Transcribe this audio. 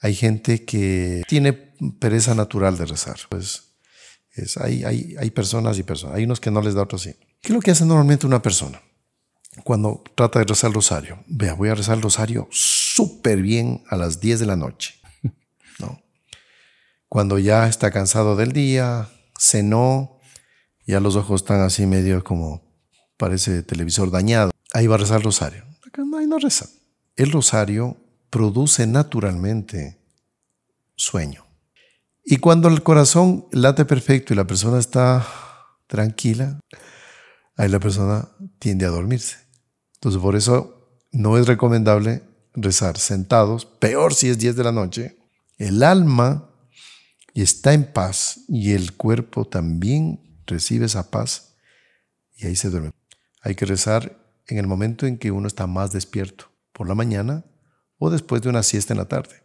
Hay gente que tiene pereza natural de rezar. Pues hay, hay, hay personas y personas. Hay unos que no les da, otro sí. ¿Qué es lo que hace normalmente una persona cuando trata de rezar el rosario? Vea, voy a rezar el rosario súper bien a las 10 de la noche. ¿no? Cuando ya está cansado del día, cenó, ya los ojos están así medio como parece televisor dañado. Ahí va a rezar el rosario. ahí no reza. El rosario produce naturalmente sueño. Y cuando el corazón late perfecto y la persona está tranquila, ahí la persona tiende a dormirse. Entonces por eso no es recomendable rezar sentados, peor si es 10 de la noche. El alma está en paz y el cuerpo también recibe esa paz y ahí se duerme. Hay que rezar en el momento en que uno está más despierto, por la mañana o después de una siesta en la tarde.